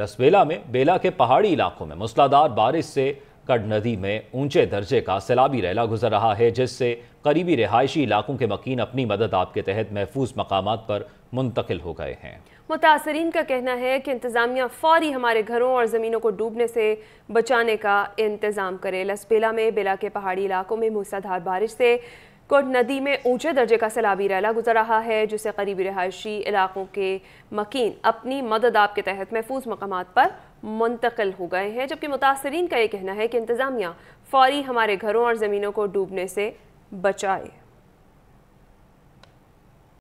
लसबेला में बेला के पहाड़ी इलाकों में मूसलाधार बारिश से कड नदी में ऊंचे दर्जे का सैलाबी रैला गुजर रहा है जिससे करीबी रिहायशी इलाकों के मकीन अपनी मदद आपके तहत महफूज मकाम पर मुंतकिल हो गए हैं मुतासरीन का कहना है कि इंतज़ामिया फौरी हमारे घरों और ज़मीनों को डूबने से बचाने का इंतज़ाम करे लसबेला में बेला के पहाड़ी इलाकों में मूसाधार बारिश से कुट नदी में ऊंचे दर्जे का सैलाबी रैला गुजर रहा है जिससे करीबी रिहायशी इलाकों के मकीन अपनी मदद आप के तहत महफूज मकाम पर मुंतकिल हो गए हैं जबकि मुतासरीन का ये कहना है कि इंतज़ामिया फ़ौरी हमारे घरों और ज़मीनों को डूबने से बचाए